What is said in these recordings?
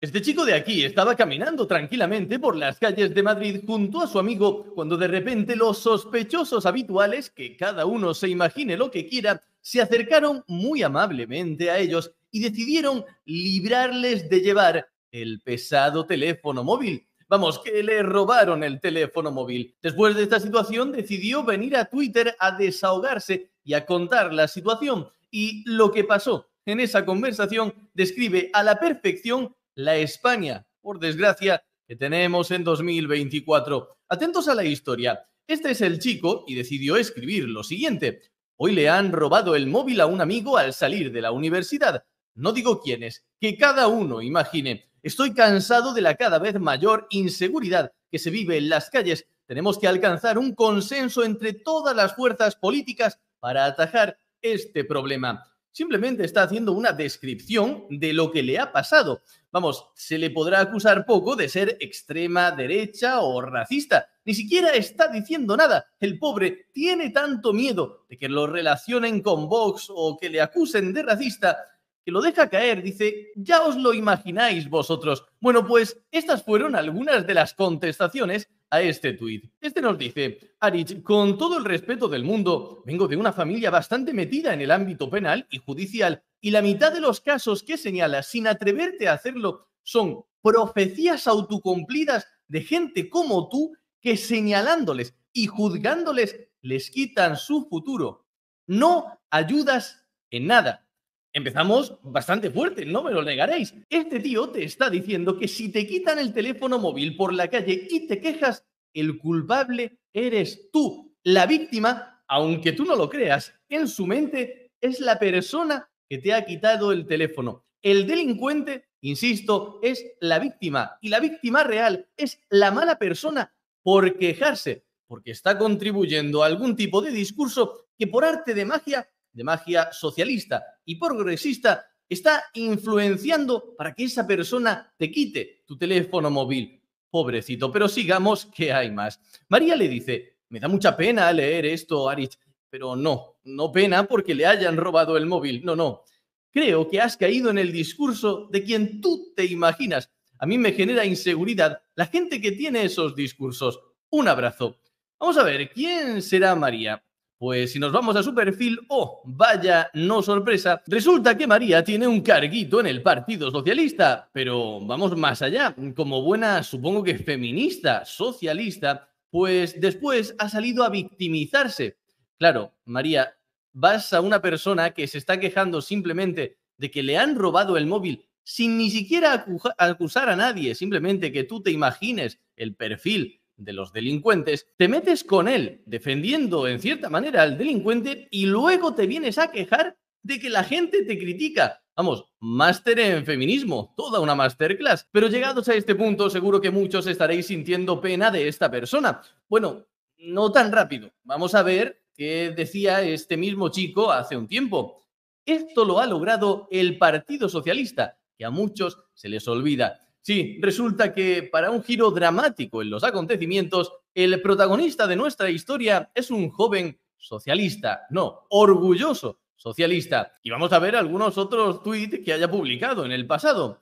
Este chico de aquí estaba caminando tranquilamente por las calles de Madrid junto a su amigo cuando de repente los sospechosos habituales, que cada uno se imagine lo que quiera, se acercaron muy amablemente a ellos y decidieron librarles de llevar el pesado teléfono móvil. Vamos, que le robaron el teléfono móvil. Después de esta situación decidió venir a Twitter a desahogarse y a contar la situación y lo que pasó en esa conversación describe a la perfección la España, por desgracia, que tenemos en 2024. Atentos a la historia. Este es el chico y decidió escribir lo siguiente. Hoy le han robado el móvil a un amigo al salir de la universidad. No digo quiénes, que cada uno imagine. Estoy cansado de la cada vez mayor inseguridad que se vive en las calles. Tenemos que alcanzar un consenso entre todas las fuerzas políticas para atajar este problema simplemente está haciendo una descripción de lo que le ha pasado. Vamos, se le podrá acusar poco de ser extrema derecha o racista. Ni siquiera está diciendo nada. El pobre tiene tanto miedo de que lo relacionen con Vox o que le acusen de racista que lo deja caer. Dice, ya os lo imagináis vosotros. Bueno, pues estas fueron algunas de las contestaciones a este tuit. Este nos dice, Arich, con todo el respeto del mundo, vengo de una familia bastante metida en el ámbito penal y judicial y la mitad de los casos que señalas sin atreverte a hacerlo son profecías autocumplidas de gente como tú que señalándoles y juzgándoles les quitan su futuro. No ayudas en nada. Empezamos bastante fuerte, no me lo negaréis. Este tío te está diciendo que si te quitan el teléfono móvil por la calle y te quejas, el culpable eres tú. La víctima, aunque tú no lo creas, en su mente es la persona que te ha quitado el teléfono. El delincuente, insisto, es la víctima y la víctima real es la mala persona por quejarse, porque está contribuyendo a algún tipo de discurso que por arte de magia de magia socialista y progresista está influenciando para que esa persona te quite tu teléfono móvil. Pobrecito, pero sigamos que hay más. María le dice, me da mucha pena leer esto, Arich, pero no, no pena porque le hayan robado el móvil, no, no. Creo que has caído en el discurso de quien tú te imaginas. A mí me genera inseguridad la gente que tiene esos discursos. Un abrazo. Vamos a ver, ¿quién será María? Pues si nos vamos a su perfil, oh, vaya no sorpresa, resulta que María tiene un carguito en el Partido Socialista, pero vamos más allá, como buena, supongo que feminista, socialista, pues después ha salido a victimizarse. Claro, María, vas a una persona que se está quejando simplemente de que le han robado el móvil sin ni siquiera acusar a nadie, simplemente que tú te imagines el perfil de los delincuentes, te metes con él defendiendo en cierta manera al delincuente y luego te vienes a quejar de que la gente te critica. Vamos, máster en feminismo, toda una masterclass. Pero llegados a este punto, seguro que muchos estaréis sintiendo pena de esta persona. Bueno, no tan rápido. Vamos a ver qué decía este mismo chico hace un tiempo. Esto lo ha logrado el Partido Socialista, que a muchos se les olvida. Sí, resulta que para un giro dramático en los acontecimientos, el protagonista de nuestra historia es un joven socialista, no, orgulloso socialista. Y vamos a ver algunos otros tweets que haya publicado en el pasado.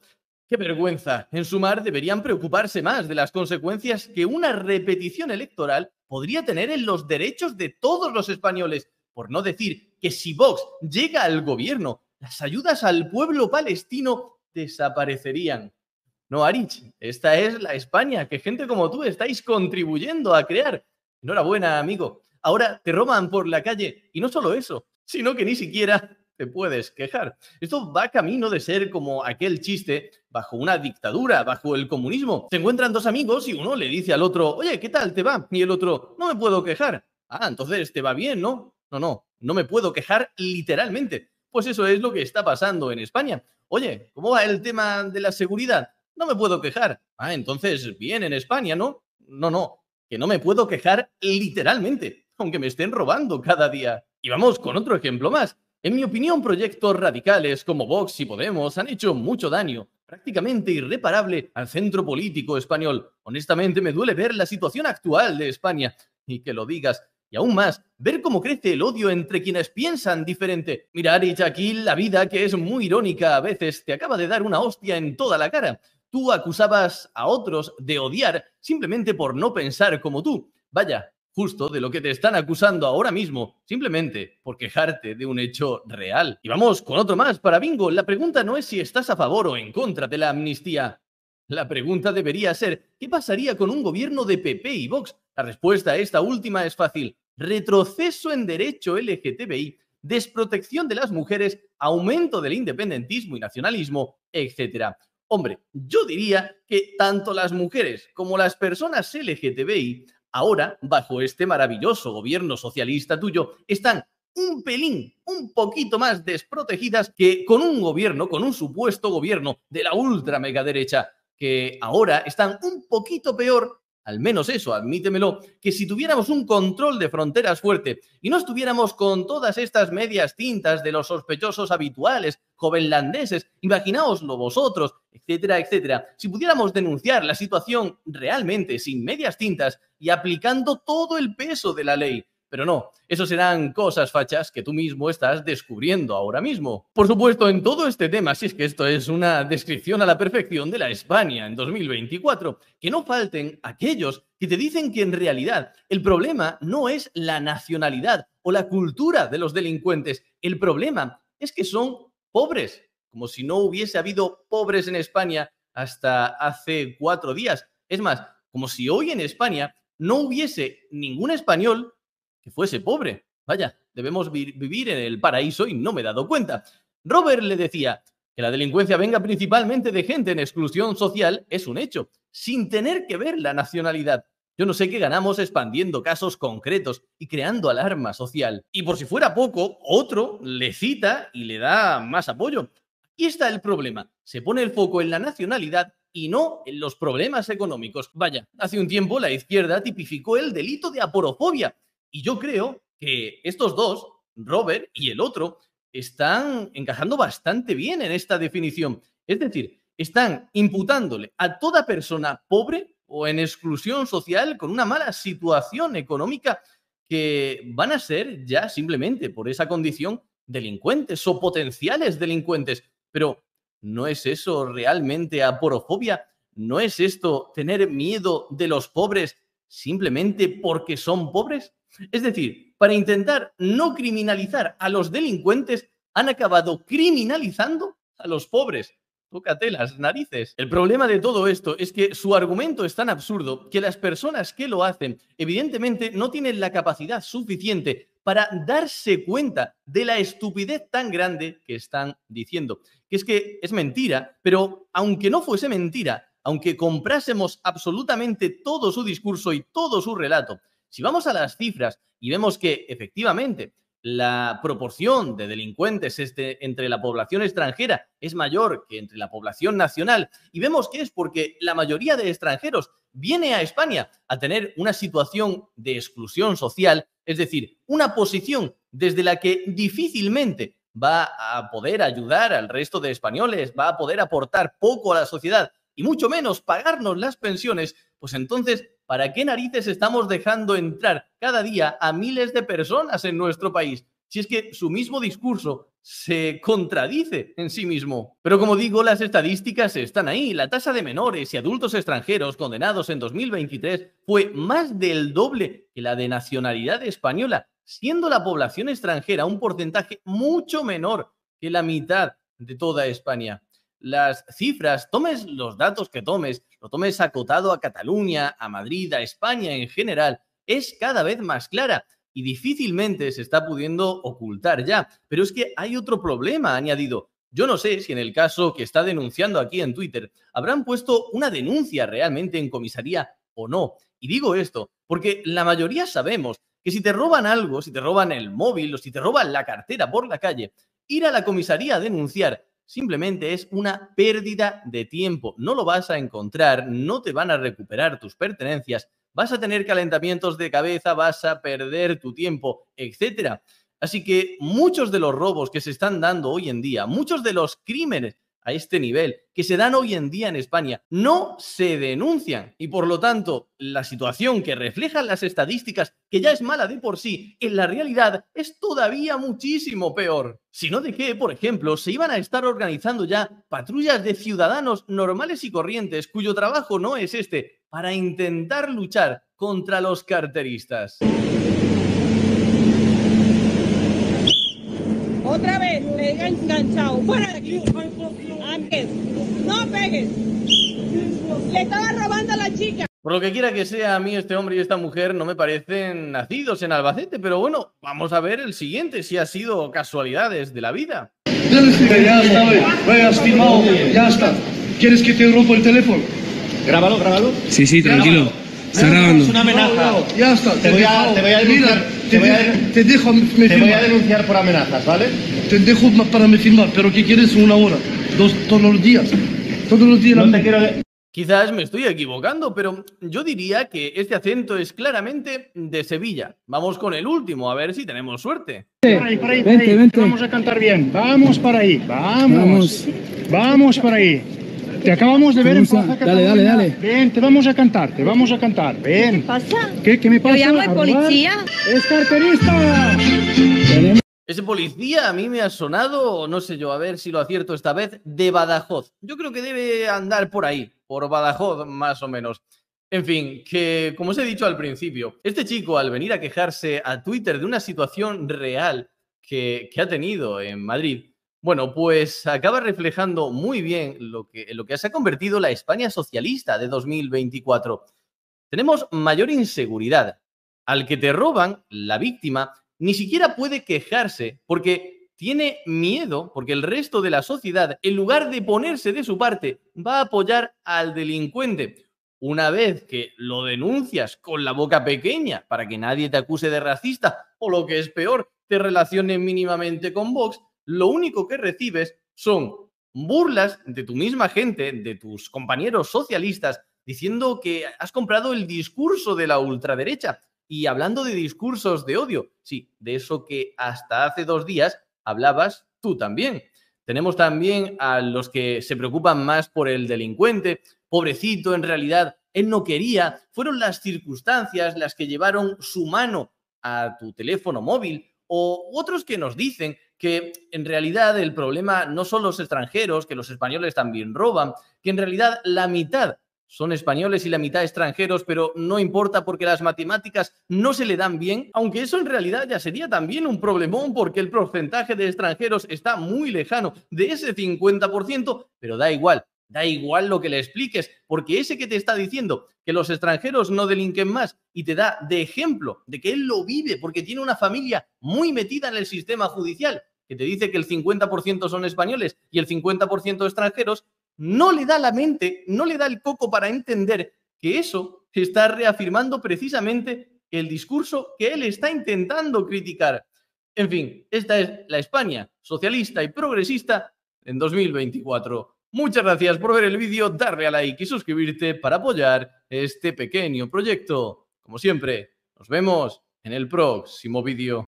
Qué vergüenza. En sumar, deberían preocuparse más de las consecuencias que una repetición electoral podría tener en los derechos de todos los españoles, por no decir que si Vox llega al gobierno, las ayudas al pueblo palestino desaparecerían. No, Arich, esta es la España, que gente como tú estáis contribuyendo a crear. Enhorabuena, amigo. Ahora te roban por la calle y no solo eso, sino que ni siquiera te puedes quejar. Esto va camino de ser como aquel chiste bajo una dictadura, bajo el comunismo. Se encuentran dos amigos y uno le dice al otro, oye, ¿qué tal te va? Y el otro, no me puedo quejar. Ah, entonces te va bien, ¿no? No, no, no me puedo quejar literalmente. Pues eso es lo que está pasando en España. Oye, ¿cómo va el tema de la seguridad? no me puedo quejar. Ah, entonces, bien, en España, ¿no? No, no, que no me puedo quejar literalmente, aunque me estén robando cada día. Y vamos con otro ejemplo más. En mi opinión, proyectos radicales como Vox y Podemos han hecho mucho daño, prácticamente irreparable, al centro político español. Honestamente, me duele ver la situación actual de España. Y que lo digas. Y aún más, ver cómo crece el odio entre quienes piensan diferente. Mirar, y aquí la vida, que es muy irónica a veces, te acaba de dar una hostia en toda la cara tú acusabas a otros de odiar simplemente por no pensar como tú. Vaya, justo de lo que te están acusando ahora mismo, simplemente por quejarte de un hecho real. Y vamos con otro más para Bingo. La pregunta no es si estás a favor o en contra de la amnistía. La pregunta debería ser, ¿qué pasaría con un gobierno de PP y Vox? La respuesta a esta última es fácil. Retroceso en derecho LGTBI, desprotección de las mujeres, aumento del independentismo y nacionalismo, etc. Hombre, yo diría que tanto las mujeres como las personas LGTBI, ahora, bajo este maravilloso gobierno socialista tuyo, están un pelín, un poquito más desprotegidas que con un gobierno, con un supuesto gobierno de la ultra mega derecha, que ahora están un poquito peor al menos eso, admítemelo, que si tuviéramos un control de fronteras fuerte y no estuviéramos con todas estas medias tintas de los sospechosos habituales, jovenlandeses, imaginaoslo vosotros, etcétera, etcétera, si pudiéramos denunciar la situación realmente sin medias tintas y aplicando todo el peso de la ley, pero no, eso serán cosas fachas que tú mismo estás descubriendo ahora mismo. Por supuesto, en todo este tema, si es que esto es una descripción a la perfección de la España en 2024, que no falten aquellos que te dicen que en realidad el problema no es la nacionalidad o la cultura de los delincuentes, el problema es que son pobres, como si no hubiese habido pobres en España hasta hace cuatro días. Es más, como si hoy en España no hubiese ningún español que fuese pobre. Vaya, debemos vivir en el paraíso y no me he dado cuenta. Robert le decía que la delincuencia venga principalmente de gente en exclusión social es un hecho, sin tener que ver la nacionalidad. Yo no sé qué ganamos expandiendo casos concretos y creando alarma social. Y por si fuera poco, otro le cita y le da más apoyo. Aquí está el problema. Se pone el foco en la nacionalidad y no en los problemas económicos. Vaya, hace un tiempo la izquierda tipificó el delito de aporofobia y yo creo que estos dos, Robert y el otro, están encajando bastante bien en esta definición. Es decir, están imputándole a toda persona pobre o en exclusión social con una mala situación económica que van a ser ya simplemente por esa condición delincuentes o potenciales delincuentes. Pero ¿no es eso realmente aporofobia? ¿No es esto tener miedo de los pobres simplemente porque son pobres? Es decir, para intentar no criminalizar a los delincuentes, han acabado criminalizando a los pobres. Tócate las narices. El problema de todo esto es que su argumento es tan absurdo que las personas que lo hacen evidentemente no tienen la capacidad suficiente para darse cuenta de la estupidez tan grande que están diciendo. Que es que es mentira, pero aunque no fuese mentira, aunque comprásemos absolutamente todo su discurso y todo su relato, si vamos a las cifras y vemos que efectivamente la proporción de delincuentes entre la población extranjera es mayor que entre la población nacional. Y vemos que es porque la mayoría de extranjeros viene a España a tener una situación de exclusión social, es decir, una posición desde la que difícilmente va a poder ayudar al resto de españoles, va a poder aportar poco a la sociedad y mucho menos pagarnos las pensiones, pues entonces ¿Para qué narices estamos dejando entrar cada día a miles de personas en nuestro país? Si es que su mismo discurso se contradice en sí mismo. Pero como digo, las estadísticas están ahí. La tasa de menores y adultos extranjeros condenados en 2023 fue más del doble que la de nacionalidad española, siendo la población extranjera un porcentaje mucho menor que la mitad de toda España las cifras, tomes los datos que tomes, lo tomes acotado a Cataluña, a Madrid, a España en general, es cada vez más clara y difícilmente se está pudiendo ocultar ya. Pero es que hay otro problema, añadido. Yo no sé si en el caso que está denunciando aquí en Twitter habrán puesto una denuncia realmente en comisaría o no. Y digo esto porque la mayoría sabemos que si te roban algo, si te roban el móvil o si te roban la cartera por la calle, ir a la comisaría a denunciar simplemente es una pérdida de tiempo. No lo vas a encontrar, no te van a recuperar tus pertenencias, vas a tener calentamientos de cabeza, vas a perder tu tiempo, etcétera. Así que muchos de los robos que se están dando hoy en día, muchos de los crímenes a este nivel, que se dan hoy en día en España, no se denuncian. Y por lo tanto, la situación que reflejan las estadísticas, que ya es mala de por sí, en la realidad es todavía muchísimo peor. sino de que por ejemplo, se iban a estar organizando ya patrullas de ciudadanos normales y corrientes, cuyo trabajo no es este, para intentar luchar contra los carteristas. Otra vez, me enganchado. Fuera no pegues. Le estaba robando a la chica. Por lo que quiera que sea, a mí este hombre y esta mujer no me parecen nacidos en Albacete, pero bueno, vamos a ver el siguiente, si ha sido casualidades de la vida. Ya está, ya está. ¿Quieres que te rompa el teléfono? Grábalo, grábalo. Sí, sí, tranquilo. Está grabando. Es una amenaza. ya está. Te voy a, denunciar. te, voy a, voy a denunciar por amenazas, ¿vale? Te dejo para me firmar, pero ¿qué quieres? Una hora todos los días. Todos los días. Quizás me estoy equivocando, pero yo diría que este acento es claramente de Sevilla. Vamos con el último, a ver si tenemos suerte. Vamos a cantar bien. Vamos para ahí. Vamos. Vamos, para ahí. Te acabamos de ver en Dale, dale, dale. Ven, te vamos a cantar, te vamos a cantar. Ven. ¿Qué pasa? ¿Qué, me pasa? llamo policía. ¡Es carterista! Ese policía a mí me ha sonado, no sé yo, a ver si lo acierto esta vez, de Badajoz. Yo creo que debe andar por ahí, por Badajoz más o menos. En fin, que como os he dicho al principio, este chico al venir a quejarse a Twitter de una situación real que, ha tenido en Madrid, bueno, pues acaba reflejando muy bien lo que, lo que se ha convertido la España socialista de 2024. Tenemos mayor inseguridad. Al que te roban, la víctima ni siquiera puede quejarse porque tiene miedo, porque el resto de la sociedad, en lugar de ponerse de su parte, va a apoyar al delincuente. Una vez que lo denuncias con la boca pequeña para que nadie te acuse de racista o lo que es peor, te relacione mínimamente con Vox, lo único que recibes son burlas de tu misma gente, de tus compañeros socialistas, diciendo que has comprado el discurso de la ultraderecha. Y hablando de discursos de odio, sí, de eso que hasta hace dos días hablabas tú también. Tenemos también a los que se preocupan más por el delincuente, pobrecito, en realidad él no quería, fueron las circunstancias las que llevaron su mano a tu teléfono móvil o otros que nos dicen que en realidad el problema no son los extranjeros, que los españoles también roban, que en realidad la mitad son españoles y la mitad extranjeros, pero no importa porque las matemáticas no se le dan bien, aunque eso en realidad ya sería también un problemón porque el porcentaje de extranjeros está muy lejano de ese 50%, pero da igual, Da igual lo que le expliques, porque ese que te está diciendo que los extranjeros no delinquen más y te da de ejemplo de que él lo vive porque tiene una familia muy metida en el sistema judicial, que te dice que el 50% son españoles y el 50% extranjeros, no le da la mente, no le da el coco para entender que eso está reafirmando precisamente el discurso que él está intentando criticar. En fin, esta es la España socialista y progresista en 2024. Muchas gracias por ver el vídeo, darle a like y suscribirte para apoyar este pequeño proyecto. Como siempre, nos vemos en el próximo vídeo.